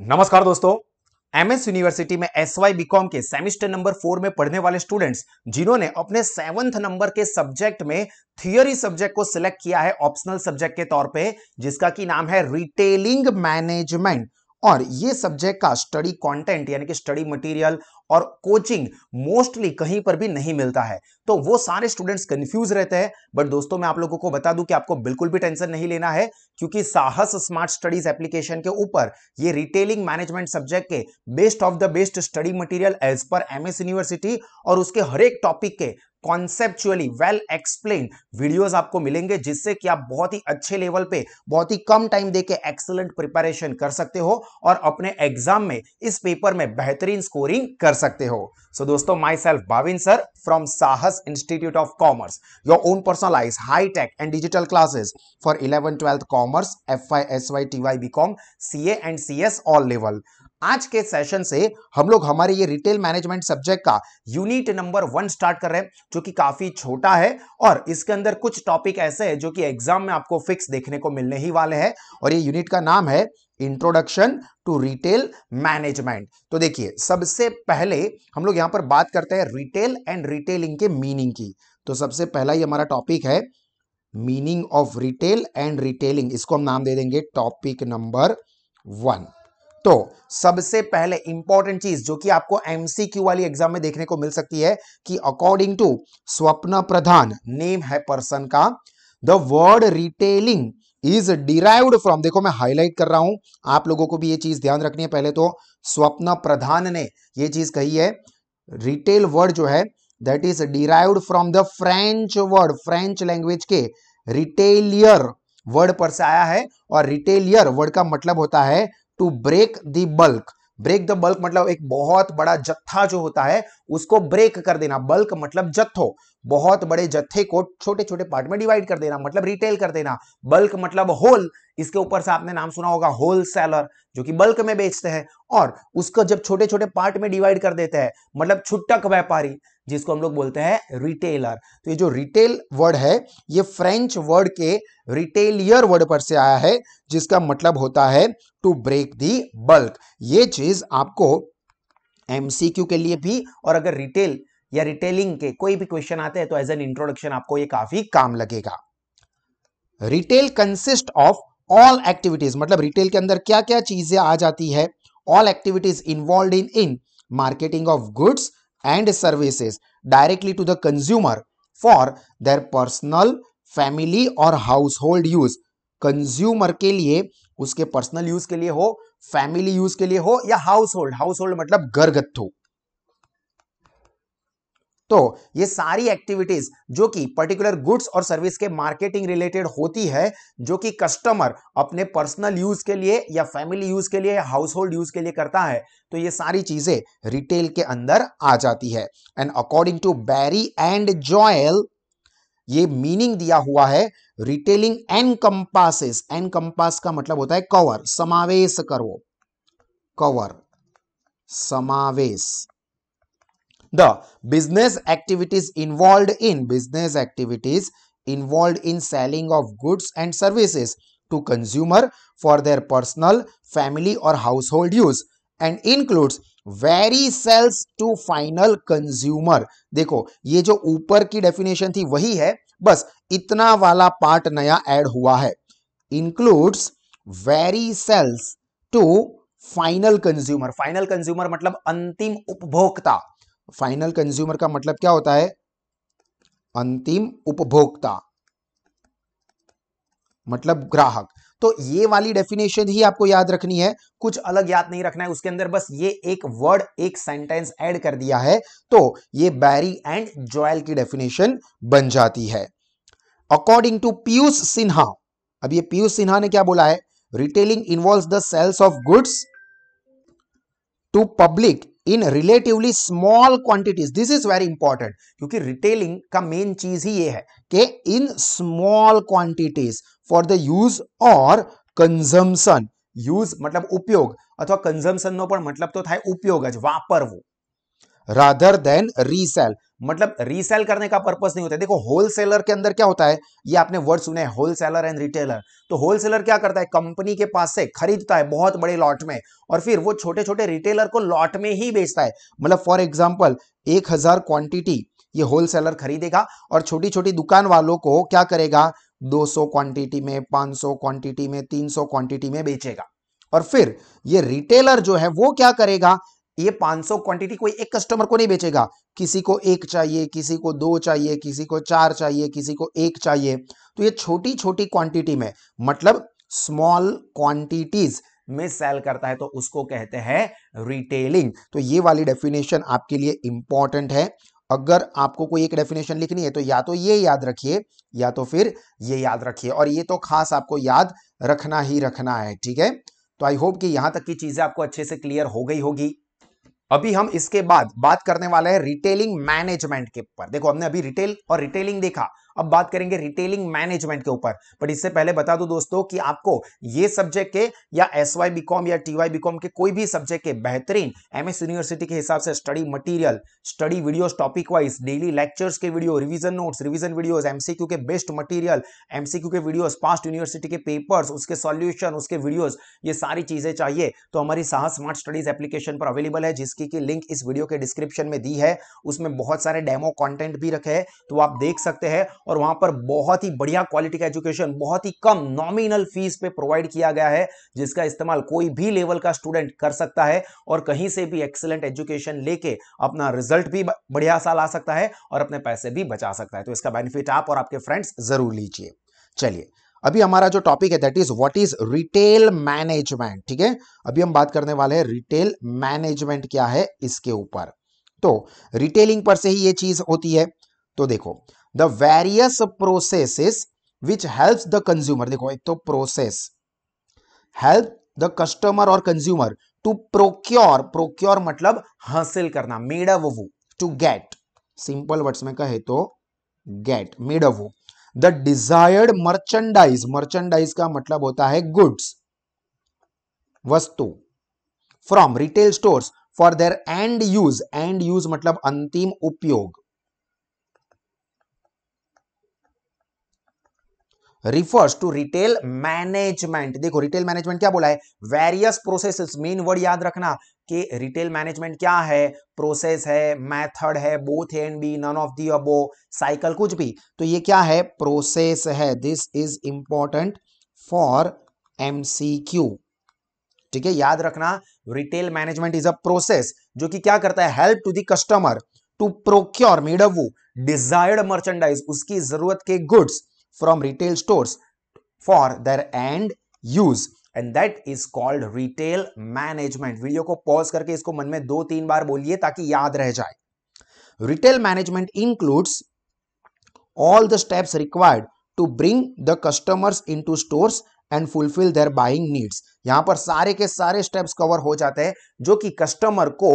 नमस्कार दोस्तों MS university में एस वाई बीकॉम के सेमिस्टर नंबर फोर में पढ़ने वाले स्टूडेंट्स जिन्होंने अपने सेवंथ नंबर के सब्जेक्ट में थियोरी सब्जेक्ट को सिलेक्ट किया है ऑप्शनल सब्जेक्ट के तौर पे जिसका की नाम है रिटेलिंग मैनेजमेंट और ये सब्जेक्ट का स्टडी कंटेंट यानी कि स्टडी मटेरियल और कोचिंग मोस्टली कहीं पर भी नहीं मिलता है तो वो सारे स्टूडेंट्स कंफ्यूज रहते हैं बट दोस्तों मैं आप लोगों को बता दूं कि आपको बिल्कुल भी टेंशन नहीं लेना है क्योंकि साहस स्मार्ट स्टडीज एप्लीकेशन के ऊपर ये रिटेलिंग मैनेजमेंट सब्जेक्ट के best of the best study material as per MS university और उसके हर एक टॉपिक के कॉन्सेप्चुअली वेल एक्सप्लेन वीडियोस आपको मिलेंगे जिससे कि आप बहुत ही अच्छे लेवल पे बहुत ही कम टाइम देके एक्सलेंट प्रिपरेशन कर सकते हो और अपने एग्जाम में इस पेपर में बेहतरीन स्कोरिंग कर सकते हो सो so, दोस्तों myself Bhavin sir from Sahas institute of commerce your own personalise high tech and digital classes for eleven twelfth commerce F I S Y T Y B com C A and C S all level आज के session से हम लोग हमारे ये retail management subject का unit number one start कर रहे हैं जो कि काफी छोटा है और इसके अंदर कुछ टॉपिक ऐसे हैं जो कि एग्जाम में आपको फिक्स देखने को मिलने ही वाले हैं और ये यूनिट का नाम है इंट्रोडक्शन टू रिटेल मैनेजमेंट तो देखिए सबसे पहले हम लोग यहां पर बात करते हैं रिटेल एंड रिटेलिंग के मीनिंग की तो सबसे पहला ये हमारा टॉपिक है meaning of retail and retailing इसको हम नाम दे देंगे टॉपिक नंबर वन तो सबसे पहले इंपॉर्टेंट चीज जो कि आपको एमसीक्यू वाली एग्जाम में देखने को मिल सकती है कि according to Swapna Pradhan name है पर्सन का the word retailing is derived from देखो मैं हाईलाइट कर रहा हूं आप लोगों को भी ये चीज ध्यान रखनी है पहले तो स्वप्न प्रधान ने ये चीज कही है रिटेल वर्ड जो है that is derived from the French word French language के रिटेलियर वर्ड पर से आया है और रिटेलियर वर्ड का मतलब होता है to break the bulk break the bulk मतलब एक बहुत बड़ा जत्था जो होता है उसको ब्रेक कर देना बल्क मतलब जत्थो बहुत बड़े जत्थे को छोटे छोटे पार्ट में डिवाइड कर देना मतलब रिटेल कर देना बल्क मतलब होल इसके ऊपर से आपने नाम सुना होगा होल सेलर जो कि बल्क में बेचते हैं और उसको जब छोटे छोटे पार्ट में डिवाइड कर देते हैं मतलब छुट्टक व्यापारी जिसको हम लोग बोलते हैं रिटेलर तो ये जो रिटेल वर्ड है ये फ्रेंच वर्ड के रिटेलियर वर्ड पर से आया है जिसका मतलब होता है टू ब्रेक दी बल्क ये चीज आपको एमसीक्यू के लिए भी और अगर रिटेल या रिटेलिंग के कोई भी क्वेश्चन आते हैं तो एज एन इंट्रोडक्शन आपको ये काफी काम लगेगा retail consist of all activities मतलब रिटेल के अंदर क्या क्या चीजें आ जाती है all activities involve in in marketing of goods and services directly to the consumer for their personal family और हाउस होल्ड यूज कंज्यूमर के लिए उसके पर्सनल यूज के लिए हो फैमिली यूज के लिए हो या हाउस होल्ड हाउस होल्ड मतलब घर तो ये सारी एक्टिविटीज जो कि पर्टिकुलर गुड्स और सर्विस के मार्केटिंग रिलेटेड होती है जो कि कस्टमर अपने पर्सनल यूज के लिए या फैमिली यूज के लिए हाउस होल्ड यूज के लिए करता है तो ये सारी चीजें रिटेल के अंदर आ जाती है and according to Barry and Joel ये मीनिंग दिया हुआ है retailing encompasses encompass का मतलब होता है कवर समावेश करो कवर समावेश the business activities involved in business activities involved in selling of goods and services to consumer for their personal, family or household use and includes very sales to final consumer देखो ये जो ऊपर की definition थी वही है बस इतना वाला पार्ट नया ऐड हुआ है includes very sales to final consumer final consumer मतलब अंतिम उपभोक्ता फाइनल कंज्यूमर का मतलब क्या होता है अंतिम उपभोक्ता मतलब ग्राहक तो ये वाली डेफिनेशन ही आपको याद रखनी है कुछ अलग याद नहीं रखना है उसके अंदर बस ये एक वर्ड एक सेंटेंस ऐड कर दिया है तो ये बैरी एंड जॉयल की डेफिनेशन बन जाती है अकॉर्डिंग टू पीयूष सिन्हा अब ये पीयूष सिन्हा ने क्या बोला है retailing involve the sales of goods to public in relatively small quantities this is very important क्योंकि रिटेलिंग का मेन चीज ही ये है कि in small quantities for the use और કન્ઝમ્પશન यूज मतलब उपयोग अथवा કન્ઝમ્પશનનો પણ મતલબ તો થાય ઉપયોગ જ વાપરવું રાધર ધેન રીસેલ मतलब रीसेल करने का पर्पस नहीं होता है देखो होलसेलर के अंदर क्या होता है ये आपने वर्ड सुने होलसेलर एंड रिटेलर तो होलसेलर क्या करता है कंपनी के पास से खरीदता है बहुत बड़े लॉट में और फिर वो छोटे छोटे रिटेलर को लॉट में ही बेचता है मतलब फॉर एग्जाम्पल एक हजार क्वांटिटी ये होलसेलर खरीदेगा और छोटी छोटी दुकान वालों को क्या करेगा 200 क्वांटिटी में 500 क्वांटिटी में 300 क्वांटिटी में बेचेगा और फिर ये रिटेलर जो है वो क्या करेगा ये 500 क्वांटिटी कोई एक कस्टमर को नहीं बेचेगा किसी को एक चाहिए किसी को दो चाहिए किसी को चार चाहिए किसी को एक चाहिए तो ये छोटी छोटी क्वांटिटी में मतलब स्मॉल क्वांटिटीज में सेल करता है तो उसको कहते हैं रिटेलिंग तो ये वाली डेफिनेशन आपके लिए इंपॉर्टेंट है अगर आपको कोई एक डेफिनेशन लिखनी है तो या तो ये याद रखिए या तो फिर ये याद रखिए और ये तो खास आपको याद रखना ही रखना है ठीक है तो आई होप कि यहां तक की चीजें आपको अच्छे से क्लियर हो गई होगी अभी हम इसके बाद बात करने वाले हैं रिटेलिंग मैनेजमेंट के ऊपर देखो हमने अभी रिटेल और रिटेलिंग देखा अब बात करेंगे रिटेलिंग मैनेजमेंट के ऊपर बट इससे पहले बता दो दोस्तों कि आपको ये सब्जेक्ट के या एस वाई बीकॉम या टी वाई बीकॉम के कोई भी सब्जेक्ट के बेहतरीन एम एस यूनिवर्सिटी के हिसाब से study material study videos topic wise daily lectures के video revision notes revision videos MCQ के बेस्ट मटीरियल एमसीक्यू के वीडियोज पास्ट यूनिवर्सिटी के पेपर्स उसके सोल्यूशन उसके वीडियोज ये सारी चीजें चाहिए तो हमारी साहस स्मार्ट स्टडीज एप्लीकेशन पर अवेलेबल है जिसकी की लिंक इस वीडियो के डिस्क्रिप्शन में दी है उसमें बहुत सारे डेमो कॉन्टेंट भी रखे हैं तो आप देख सकते हैं और वहां पर बहुत ही बढ़िया क्वालिटी का एजुकेशन बहुत ही कम नॉमिनल फीस पे प्रोवाइड किया गया है जिसका इस्तेमाल कोई भी लेवल का स्टूडेंट कर सकता है और कहीं से भी एक्सलेंट एजुकेशन लेके अपना रिजल्ट भी बढ़िया सा ला सकता है और अपने पैसे भी बचा सकता है तो इसका बेनिफिट आप और आपके फ्रेंड्स जरूर लीजिए चलिए अभी हमारा जो टॉपिक है that is what is retail management ठीक है अभी हम बात करने वाले हैं रिटेल मैनेजमेंट क्या है इसके ऊपर तो रिटेलिंग पर से ही ये चीज होती है तो देखो the various process which help the consumer देखो एक तो प्रोसेस हेल्प द कस्टमर और कंज्यूमर टू प्रोक्योर प्रोक्योर मतलब हासिल करना वो टू गेट सिंपल वर्ड्स में कहे तो गेट वो द डिजायर्ड मर्चेंडाइज मर्चेंडाइज का मतलब होता है गुड्स वस्तु from retail stores for their end use end use मतलब अंतिम उपयोग रिफर्स टू रिटेल मैनेजमेंट देखो रिटेल मैनेजमेंट क्या बोला है वेरियस प्रोसेस मेन वर्ड याद रखना कि रिटेल मैनेजमेंट क्या है प्रोसेस है मेथड है both and B none of the above cycle कुछ भी तो ये क्या है प्रोसेस है this is important for MCQ ठीक है याद रखना retail management is a process जो कि क्या करता है help to the customer to procure made a वो डिजायर्ड मर्चेंडाइज उसकी जरूरत के goods from retail stores for their end use and that is called retail management video को पॉज करके इसको मन में दो तीन बार बोलिए ताकि याद रह जाए retail management includes all the steps required to bring the customers into stores and fulfill their buying needs यहाँ पर सारे के सारे steps cover हो जाते हैं जो कि customer को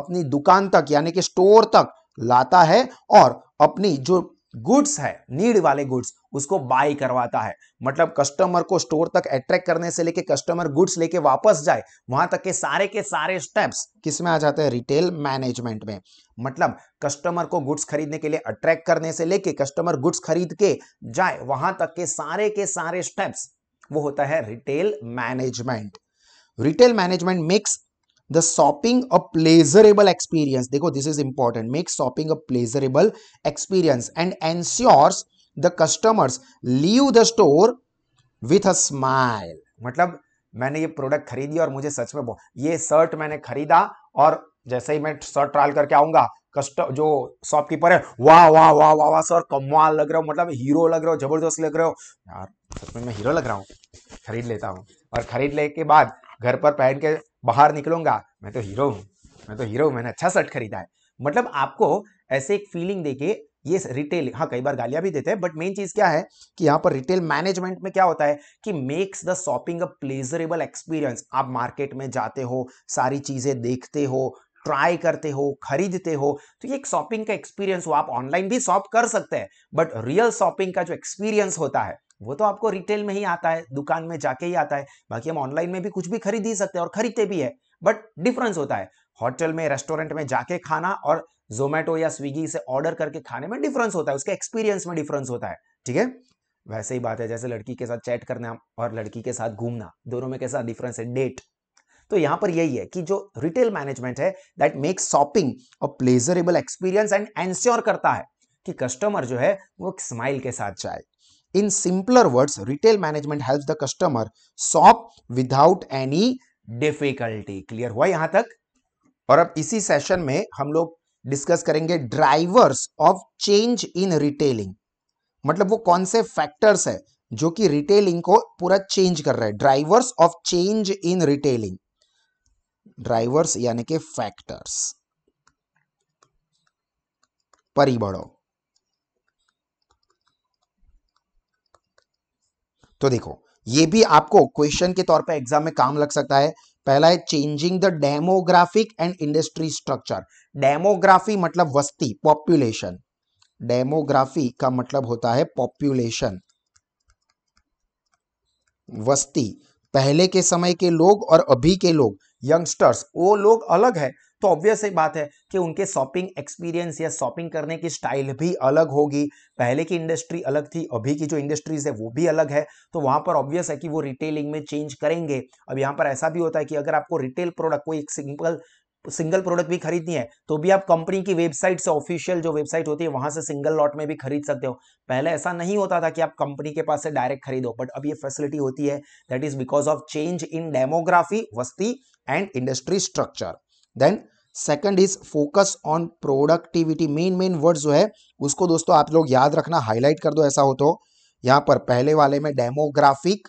अपनी दुकान तक यानी कि store तक लाता है और अपनी जो गुड्स है नीड वाले गुड्स उसको बाय करवाता है मतलब कस्टमर को स्टोर तक अट्रैक्ट करने से लेके कस्टमर गुड्स लेके वापस जाए वहां तक के सारे के सारे स्टेप्स किस में आ जाते हैं रिटेल मैनेजमेंट में मतलब कस्टमर को गुड्स खरीदने के लिए अट्रैक्ट करने से लेके कस्टमर गुड्स खरीद के जाए वहां तक के सारे के सारे स्टेप्स वो होता है retail management retail management makes the shopping a pleasurable experience देखो this is important make shopping a pleasurable experience and ensures the customers leave the store with a smile मतलब मैंने ये प्रोडक्ट खरीदी और मुझे सच में बहुत ये शर्ट मैंने खरीदा और जैसे ही मैं शर्ट ट्रायल करके आऊंगा कस्ट जो शॉपकीपर है वाह वाह वाह वाह वाह सर कमाल लग रहा हो मतलब हीरो लग रहे हो जबरदस्त लग रहे हो यार सच में मैं हीरो लग रहा हूँ खरीद लेता हूँ और खरीद ले के बाद घर पर पहन के बाहर निकलूंगा मैं तो हीरो हूँ मैं तो हीरो हूँ मैंने अच्छा शर्ट खरीदा है मतलब आपको ऐसे एक फीलिंग देके ये रिटेल हाँ कई बार गालियां भी देते हैं बट मेन चीज क्या है कि यहाँ पर रिटेल मैनेजमेंट में क्या होता है कि makes the shopping a pleasurable experience आप मार्केट में जाते हो सारी चीजें देखते हो ट्राई करते हो खरीदते हो तो ये एक शॉपिंग का एक्सपीरियंस हो आप ऑनलाइन भी शॉप कर सकते हैं बट रियल शॉपिंग का जो एक्सपीरियंस होता है वो तो आपको रिटेल में ही आता है दुकान में जाके ही आता है बाकी हम ऑनलाइन में भी कुछ भी खरीद ही सकते हैं और खरीदते भी है बट डिफरेंस होता है होटल में रेस्टोरेंट में जाके खाना और जोमेटो या स्विगी से ऑर्डर करके खाने में डिफरेंस होता है उसके एक्सपीरियंस में डिफरेंस होता है ठीक है वैसे ही बात है जैसे लड़की के साथ चैट करना और लड़की के साथ घूमना दोनों में कैसा डिफरेंस है डेट तो यहां पर यही है कि जो रिटेल मैनेजमेंट है that makes shopping a pleasurable experience and ensure करता है कि कस्टमर जो है वो स्माइल के साथ जाए in simpler words, retail management help the customer shop without any difficulty clear हुआ यहां तक और अब इसी सेशन में हम लोग डिस्कस करेंगे drivers of change in retailing मतलब वो कौन से फैक्टर्स है जो कि रिटेलिंग को पूरा चेंज कर रहा है drivers of change in retailing drivers यानी के फैक्टर्स परिबड़ों तो देखो ये भी आपको क्वेश्चन के तौर पर एग्जाम में काम लग सकता है पहला है changing the demographic and industry structure demography मतलब वस्ती पॉपुलेशन डेमोग्राफी का मतलब होता है पॉपुलेशन वस्ती पहले के समय के लोग और अभी के लोग यंगस्टर्स वो लोग अलग है तो ऑब्वियस ही बात है कि उनके शॉपिंग एक्सपीरियंस या शॉपिंग करने की स्टाइल भी अलग होगी पहले की इंडस्ट्री अलग थी अभी की जो इंडस्ट्रीज है वो भी अलग है तो वहां पर ऑब्वियस है कि वो रिटेलिंग में चेंज करेंगे अब यहाँ पर ऐसा भी होता है कि अगर आपको रिटेल प्रोडक्ट कोई एक सिंपल सिंगल प्रोडक्ट भी खरीदनी है तो भी आप कंपनी की वेबसाइट से ऑफिशियल जो वेबसाइट होती है वहां से सिंगल लॉट में भी खरीद सकते हो पहले ऐसा नहीं होता था कि आप कंपनी के पास से डायरेक्ट खरीदो बट अब ये फैसिलिटी होती है that is because of change in demography वस्ती and industry structure then second is focus on productivity main main word जो है उसको दोस्तों आप लोग याद रखना हाईलाइट कर दो ऐसा हो तो यहां पर पहले वाले में demographic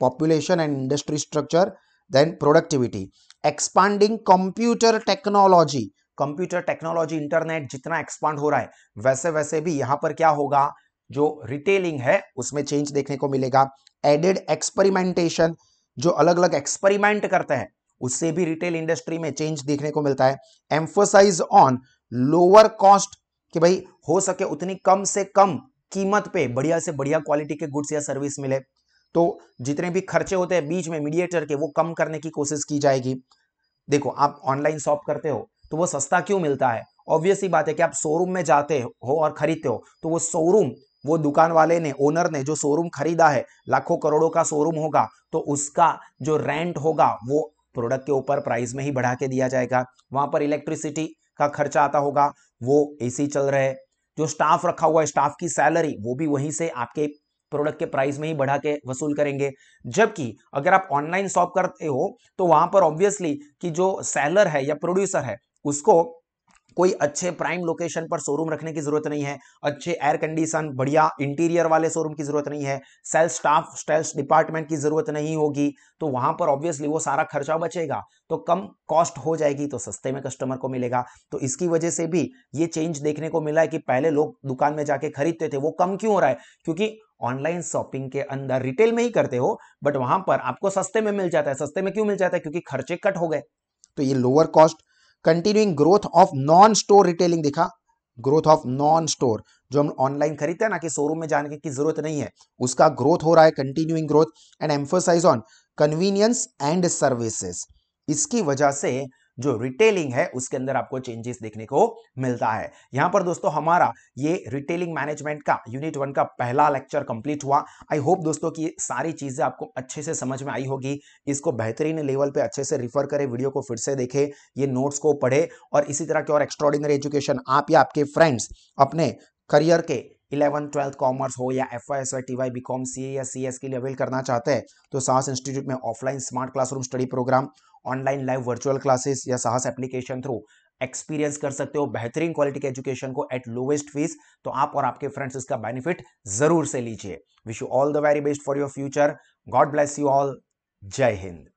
population and industry structure then productivity expanding computer technology computer technology internet जितना एक्सपांड हो रहा है वैसे वैसे भी यहां पर क्या होगा जो रिटेलिंग है उसमें चेंज देखने को मिलेगा एडेड एक्सपेरिमेंटेशन जो अलग अलग एक्सपेरिमेंट करते हैं उससे भी रिटेल इंडस्ट्री में चेंज देखने को मिलता है एम्फोसाइज ऑन लोअर कॉस्ट कि भाई हो सके उतनी कम से कम कीमत पे बढ़िया से बढ़िया क्वालिटी के गुड्स या सर्विस मिले तो जितने भी खर्चे होते हैं बीच में मीडिएटर के वो कम करने की कोशिश की जाएगी देखो आप ऑनलाइन शॉप करते हो तो वो सस्ता क्यों मिलता है ऑब्वियसली बात है कि आप शोरूम में जाते हो और खरीदते हो तो वो शोरूम वो दुकान वाले ने ओनर ने जो शोरूम खरीदा है लाखों करोड़ों का शोरूम होगा तो उसका जो रेंट होगा वो प्रोडक्ट के ऊपर प्राइस में ही बढ़ा के दिया जाएगा वहां पर इलेक्ट्रिसिटी का खर्चा आता होगा वो एसी चल रहे जो स्टाफ रखा हुआ है स्टाफ की सैलरी वो भी वहीं से आपके प्रोडक्ट के प्राइस में ही बढ़ा के वसूल करेंगे जबकि अगर आप ऑनलाइन शॉप करते हो तो वहां पर ऑब्वियसली कि जो सैलर है या प्रोड्यूसर है उसको कोई अच्छे प्राइम लोकेशन पर शोरूम रखने की जरूरत नहीं है अच्छे एयर कंडीशन बढ़िया इंटीरियर वाले शोरूम की जरूरत नहीं है सेल्स स्टाफ सेल्स डिपार्टमेंट की जरूरत नहीं होगी तो वहां पर ऑब्वियसली वो सारा खर्चा बचेगा तो कम कॉस्ट हो जाएगी तो सस्ते में कस्टमर को मिलेगा तो इसकी वजह से भी ये चेंज देखने को मिला है कि पहले लोग दुकान में जाके खरीदते थे वो कम क्यों हो रहा है क्योंकि ऑनलाइन शॉपिंग के अंदर रिटेल में ही करते हो बट वहां पर आपको सस्ते में मिल जाता है सस्ते में क्यों मिल जाता है क्योंकि खर्चे कट हो गए तो ये lower cost continuing growth of non store retailing देखा ग्रोथ ऑफ नॉन स्टोर जो हम ऑनलाइन खरीदते हैं ना कि शोरूम में जाने की जरूरत नहीं है उसका ग्रोथ हो रहा है continuing growth and emphasise on convenience and services इसकी वजह से जो रिटेलिंग है उसके अंदर आपको चेंजेस देखने को मिलता है यहां पर दोस्तों हमारा ये रिटेलिंग मैनेजमेंट का यूनिट वन का पहला लेक्चर कंप्लीट हुआ आई होप दोस्तों की सारी चीजें आपको अच्छे से समझ में आई होगी इसको बेहतरीन लेवल पे अच्छे से रिफर करें वीडियो को फिर से देखे ये नोट्स को पढ़े और इसी तरह के और एक्स्ट्रॉर्डिनरी एजुकेशन आप या आपके फ्रेंड्स अपने करियर के इलेवन ट्वेल्थ कॉमर्स हो या F I S Y T Y B com C A या सी एस के लिए अवेल करना चाहते हैं तो सास इंस्टीट्यूट में offline smart classroom study program online live virtual classes या साहस एप्लीकेशन थ्रू एक्सपीरियंस कर सकते हो बेहतरीन क्वालिटी के एजुकेशन को एट लोवेस्ट फीस तो आप और आपके फ्रेंड्स इसका बेनिफिट जरूर से लीजिए wish you all the very best for your future God bless you all जय हिंद